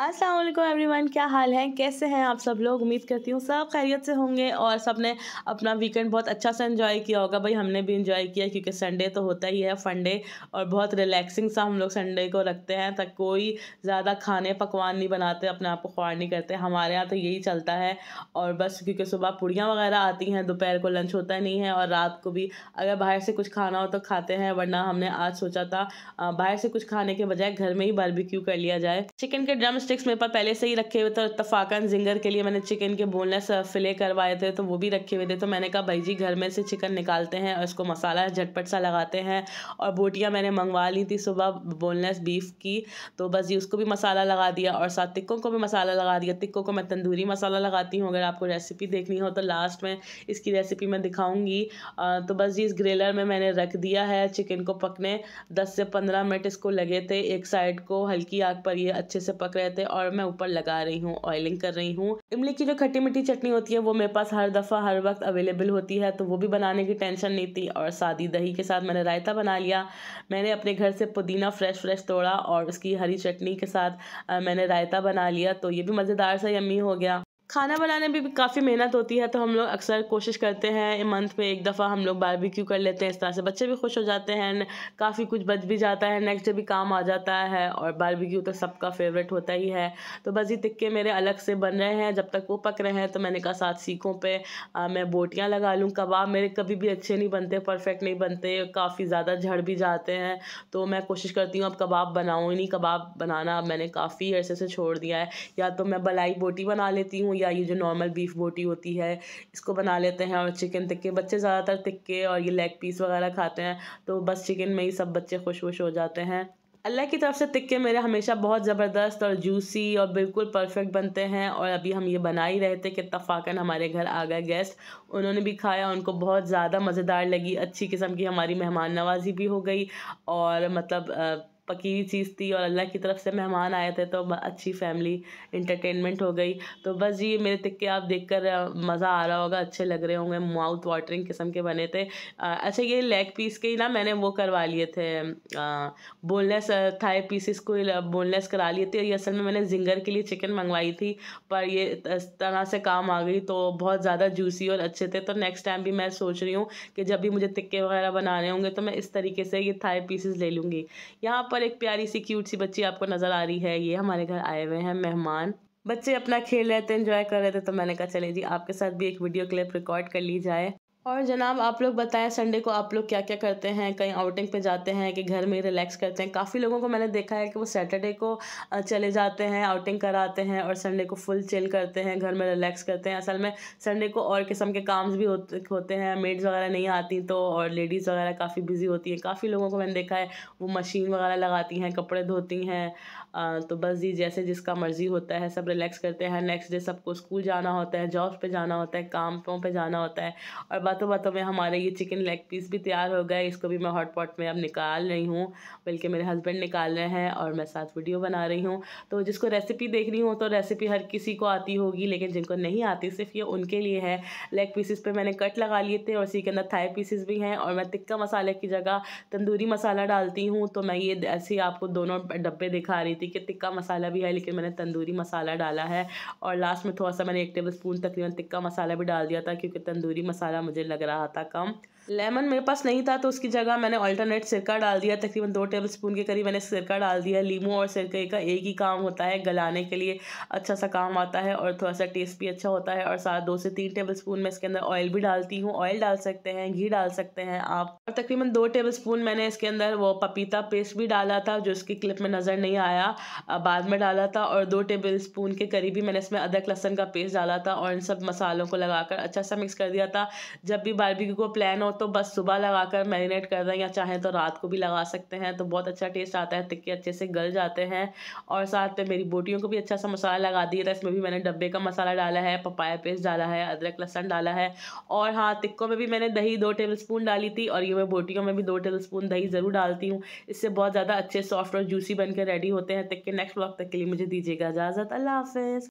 Aslam everyone क्या हाल है कैसे हैं आप सब लोग उम्मीद करती हूँ सब खैरियत से होंगे और सब ने अपना वीकेंड बहुत अच्छा सा इन्जॉय किया होगा भाई हमने भी इन्जॉय किया क्योंकि संडे तो होता ही है फंडे और बहुत रिलैक्सिंग सा हम लोग संडे को रखते हैं तक कोई ज़्यादा खाने पकवान नहीं बनाते अपने आप को ख्वार नहीं करते हमारे यहाँ तो यही चलता है और बस क्योंकि सुबह पूड़ियाँ वगैरह आती हैं दोपहर को लंच होता नहीं है और रात को भी अगर बाहर से कुछ खाना हो तो खाते हैं वरना हमने आज सोचा था बाहर से कुछ खाने के बजाय घर में ही बारबिक्यू कर लिया जाए चिकन के ड्रम्स स्टिक्स मेरे पास पहले से ही रखे हुए थे तफाकन जिंगर के लिए मैंने चिकन के बोनलेस फिले uh, करवाए थे तो वो भी रखे हुए थे तो मैंने कहा भाई जी घर में से चिकन निकालते हैं और इसको मसाला झटपट सा लगाते हैं और बोटियाँ मैंने मंगवा ली थी सुबह बोनलेस बीफ की तो बस जी उसको भी मसाला लगा दिया और साथ टिक्कों को भी मसाला लगा दिया टिक्कों को मैं तंदूरी मसाला लगाती हूँ अगर आपको रेसिपी देखनी हो तो लास्ट में इसकी रेसिपी मैं दिखाऊँगी uh, तो बस जी इस ग्रेलर में मैंने रख दिया है चिकन को पकने दस से पंद्रह मिनट इसको लगे थे एक साइड को हल्की आग पर ये अच्छे से पक रहे थे और मैं ऊपर लगा रही हूँ ऑयलिंग कर रही हूँ इमली की जो खट्टी मिट्टी चटनी होती है वो मेरे पास हर दफ़ा हर वक्त अवेलेबल होती है तो वो भी बनाने की टेंशन नहीं थी और सादी दही के साथ मैंने रायता बना लिया मैंने अपने घर से पुदीना फ्रेश फ्रेश तोड़ा और उसकी हरी चटनी के साथ मैंने रायता बना लिया तो ये भी मज़ेदार सा यम्मी हो गया खाना बनाने में भी काफ़ी मेहनत होती है तो हम लोग अक्सर कोशिश करते हैं मंथ में एक दफ़ा हम लोग बारबेक्यू कर लेते हैं इस तरह से बच्चे भी खुश हो जाते हैं काफ़ी कुछ बच भी जाता है नेक्स्ट डे भी काम आ जाता है और बारबेक्यू तो सबका फेवरेट होता ही है तो बस ये टिक्के मेरे अलग से बन रहे हैं जब तक वो पक रहे हैं तो मैंने कहा सात सीखों पर मैं बोटियाँ लगा लूँ कबाब मेरे कभी भी अच्छे नहीं बनते परफेक्ट नहीं बनते काफ़ी ज़्यादा झड़ भी जाते हैं तो मैं कोशिश करती हूँ अब कबाब बनाऊँ ही नहीं कबाब बनाना मैंने काफ़ी अरसे से छोड़ दिया है या तो मैं बलाई बोटी बना लेती हूँ या ये जो नॉर्मल बीफ बोटी होती है इसको बना लेते हैं और चिकन टिक्के बच्चे ज़्यादातर टिक्के और ये लेग पीस वगैरह खाते हैं तो बस चिकन में ही सब बच्चे खुश खुश हो जाते हैं अल्लाह की तरफ से टिक्के मेरे हमेशा बहुत ज़बरदस्त और जूसी और बिल्कुल परफेक्ट बनते हैं और अभी हम ये बना ही रहे थे कि तफाकन हमारे घर आ गए गेस्ट उन्होंने भी खाया उनको बहुत ज़्यादा मज़ेदार लगी अच्छी किस्म की हमारी मेहमान नवाजी भी हो गई और मतलब पकी हुई चीज़ थी और अल्लाह की तरफ से मेहमान आए थे तो अच्छी फैमिली इंटरटेनमेंट हो गई तो बस ये मेरे तिक्के आप देख कर मज़ा आ रहा होगा अच्छे लग रहे होंगे माउथ वाटरिंग किस्म के बने थे अच्छा ये लेग पीस के ही ना मैंने वो करवा लिए थे बोनलेस थाई पीसीस को बोनलेस करा लिए थे ये असल में मैंने जिंगर के लिए चिकन मंगवाई थी पर ये इस तरह से काम आ गई तो बहुत ज़्यादा जूसी और अच्छे थे तो नेक्स्ट टाइम भी मैं सोच रही हूँ कि जब भी मुझे तिक्के वगैरह बनाने होंगे तो मैं इस तरीके से ये थाई पीसेस ले लूँगी यहाँ पर एक प्यारी सी क्यूट सी बच्ची आपको नज़र आ रही है ये हमारे घर आए हुए हैं मेहमान बच्चे अपना खेल रहे थे एंजॉय कर रहे थे तो मैंने कहा चले जी आपके साथ भी एक वीडियो क्लिप रिकॉर्ड कर ली जाए और जनाब आप लोग बताएं संडे को आप लोग क्या क्या करते हैं कहीं आउटिंग पे जाते हैं कि घर में रिलैक्स करते हैं काफ़ी लोगों को मैंने देखा है कि वो सैटरडे को चले जाते हैं आउटिंग कराते हैं और संडे को फुल चिल करते हैं घर में रिलैक्स करते हैं असल में संडे को और किस्म के काम्स भी होते होते हैं मेड्स वगैरह नहीं आती तो और लेडीज़ वगैरह काफ़ी बिजी होती हैं काफ़ी लोगों को मैंने देखा है वो मशीन वगैरह लगाती हैं कपड़े धोती हैं तो बस जी जैसे जिसका मर्ज़ी होता है सब रिलैक्स करते हैं नेक्स्ट डे सबको स्कूल जाना होता है जॉब पर जाना होता है कामों पर जाना होता है और बस बातों बातों में हमारा ये चिकन लेग पीस भी तैयार हो गए इसको भी मैं हॉट पॉट में अब निकाल रही हूँ बल्कि मेरे हस्बैंड निकाल रहे हैं और मैं साथ वीडियो बना रही हूँ तो जिसको रेसिपी देख रही हूँ तो रेसिपी हर किसी को आती होगी लेकिन जिनको नहीं आती सिर्फ ये उनके लिए है लेग पीसेस पर मैंने कट लगा लिए थे और इसी के अंदर थाई पीसेस भी हैं और मैं टिक्का मसाले की जगह तंदूरी मसाला डालती हूँ तो मैं ये ऐसे ही आपको दोनों डब्बे दिखा रही थी कि टिक्का मसाला भी है लेकिन मैंने तंदूरी मसाला डाला है और लास्ट में थोड़ा सा मैंने एक टेबल स्पून तकरीबन टिक्का मसाला भी डाल दिया था क्योंकि तंदूरी मसाला मुझे लग रहा था कम लेमन मेरे पास नहीं था तो उसकी जगह मैंने ऑल्टरनेट सिरका डाल दिया तकरीबन दो टेबल स्पून के करीब मैंने सिरका डाल दिया लीमू और सिरके का एक ही काम होता है गलाने के लिए अच्छा सा काम आता है और थोड़ा सा टेस्ट भी अच्छा होता है और साथ दो से तीन टेबल स्पून मैं इसके अंदर ऑयल भी डालती हूँ ऑयल डाल सकते हैं घी डाल सकते हैं आप और तकरीबन दो टेबल स्पून मैंने इसके अंदर वो पपीता पेस्ट भी डाला था जो इसकी क्लिप में नज़र नहीं आया बाद में डाला था और दो टेबल स्पून के करीब ही मैंने इसमें अदरक लहसन का पेस्ट डाला था और इन सब मसालों को लगाकर अच्छा सा मिक्स कर दिया था जब भी बारबिक को प्लान हो तो बस सुबह लगा कर मैरिनेट कर दें या चाहें तो रात को भी लगा सकते हैं तो बहुत अच्छा टेस्ट आता है तिक्के अच्छे से गल जाते हैं और साथ में मेरी बोटियों को भी अच्छा सा मसाला लगा दिया था इसमें भी मैंने डब्बे का मसाला डाला है पपाया पेस्ट डाला है अदरक लहसन डाला है और हाँ टिक्कों में भी मैंने दही दो टेबल स्पून डाली थी और ये मैं बोटियों में भी दो टेबल स्पून दही ज़रूर डालती हूँ इससे बहुत ज़्यादा अच्छे सॉफ्ट और जूसी बनकर रेडी होते हैं तिक्के नेक्स्ट वक्त तक के लिए मुझे दीजिएगा इजाज़त अल्लाह हाफिज़